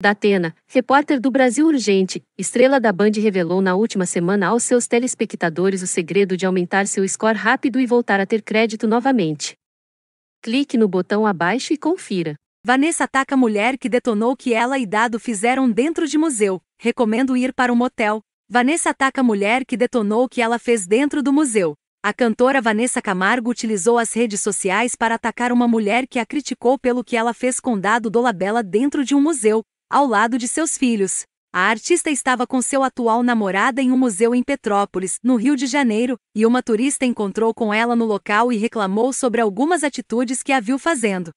Da Atena, repórter do Brasil Urgente, estrela da Band revelou na última semana aos seus telespectadores o segredo de aumentar seu score rápido e voltar a ter crédito novamente. Clique no botão abaixo e confira. Vanessa ataca a mulher que detonou que ela e Dado fizeram dentro de museu. Recomendo ir para um motel. Vanessa ataca a mulher que detonou que ela fez dentro do museu. A cantora Vanessa Camargo utilizou as redes sociais para atacar uma mulher que a criticou pelo que ela fez com Dado Dolabella dentro de um museu ao lado de seus filhos. A artista estava com seu atual namorada em um museu em Petrópolis, no Rio de Janeiro, e uma turista encontrou com ela no local e reclamou sobre algumas atitudes que a viu fazendo.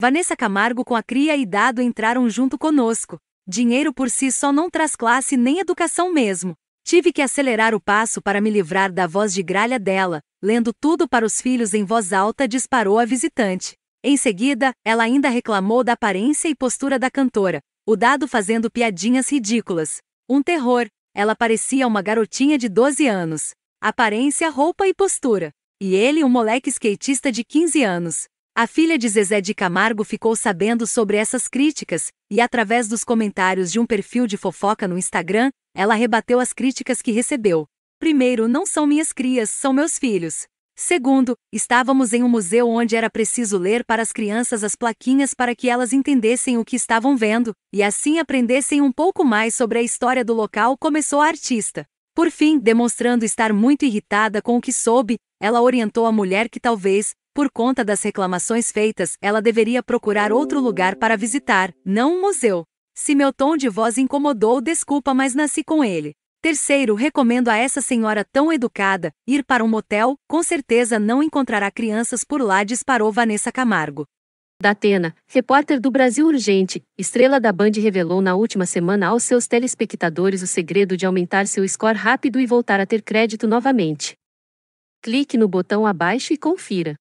Vanessa Camargo com a cria e dado entraram junto conosco. Dinheiro por si só não traz classe nem educação mesmo. Tive que acelerar o passo para me livrar da voz de gralha dela, lendo tudo para os filhos em voz alta, disparou a visitante. Em seguida, ela ainda reclamou da aparência e postura da cantora, o dado fazendo piadinhas ridículas. Um terror, ela parecia uma garotinha de 12 anos. Aparência, roupa e postura. E ele, um moleque skatista de 15 anos. A filha de Zezé de Camargo ficou sabendo sobre essas críticas, e através dos comentários de um perfil de fofoca no Instagram, ela rebateu as críticas que recebeu. Primeiro, não são minhas crias, são meus filhos. Segundo, estávamos em um museu onde era preciso ler para as crianças as plaquinhas para que elas entendessem o que estavam vendo, e assim aprendessem um pouco mais sobre a história do local, começou a artista. Por fim, demonstrando estar muito irritada com o que soube, ela orientou a mulher que talvez, por conta das reclamações feitas, ela deveria procurar outro lugar para visitar, não um museu. Se meu tom de voz incomodou, desculpa, mas nasci com ele. Terceiro, recomendo a essa senhora tão educada ir para um motel, com certeza não encontrará crianças por lá, disparou Vanessa Camargo. Datena, repórter do Brasil Urgente, estrela da Band revelou na última semana aos seus telespectadores o segredo de aumentar seu score rápido e voltar a ter crédito novamente. Clique no botão abaixo e confira.